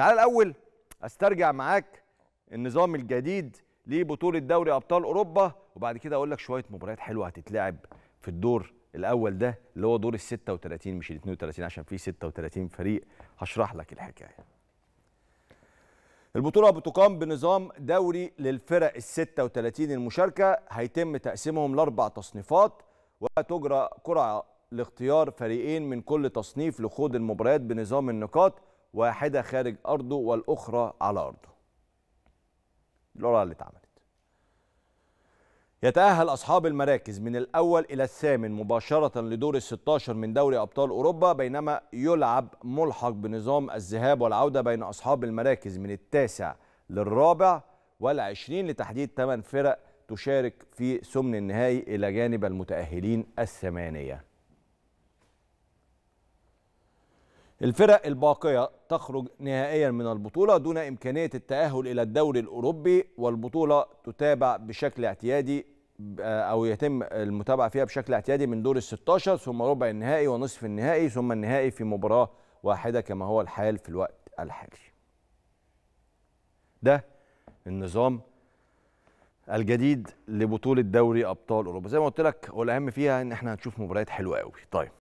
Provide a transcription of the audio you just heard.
تعال الاول استرجع معاك النظام الجديد لبطوله دوري ابطال اوروبا وبعد كده اقول لك شويه مباريات حلوه هتتلعب في الدور الاول ده اللي هو دور ال 36 مش ال 32 عشان في 36 فريق هشرح لك الحكايه. البطوله بتقام بنظام دوري للفرق ال 36 المشاركه هيتم تقسيمهم لاربع تصنيفات وتجرى قرعه لاختيار فريقين من كل تصنيف لخوض المباريات بنظام النقاط واحدة خارج أرضه والأخرى على أرضه القرعة اللي اتعملت يتأهل أصحاب المراكز من الأول إلى الثامن مباشرة لدور الستاشر 16 من دوري أبطال أوروبا بينما يلعب ملحق بنظام الذهاب والعودة بين أصحاب المراكز من التاسع للرابع والعشرين لتحديد ثمان فرق تشارك في سمن النهائي إلى جانب المتأهلين الثمانية الفرق الباقية تخرج نهائيا من البطولة دون إمكانية التأهل إلى الدوري الأوروبي والبطولة تتابع بشكل اعتيادي آه، أو يتم المتابعة فيها بشكل اعتيادي من دور الستاشر ثم ربع النهائي ونصف النهائي ثم النهائي في مباراة واحدة كما هو الحال في الوقت الحالي ده النظام الجديد لبطولة دوري أبطال أوروبا زي ما قلت لك والأهم فيها إن احنا هنشوف مباريات حلوة قوي طيب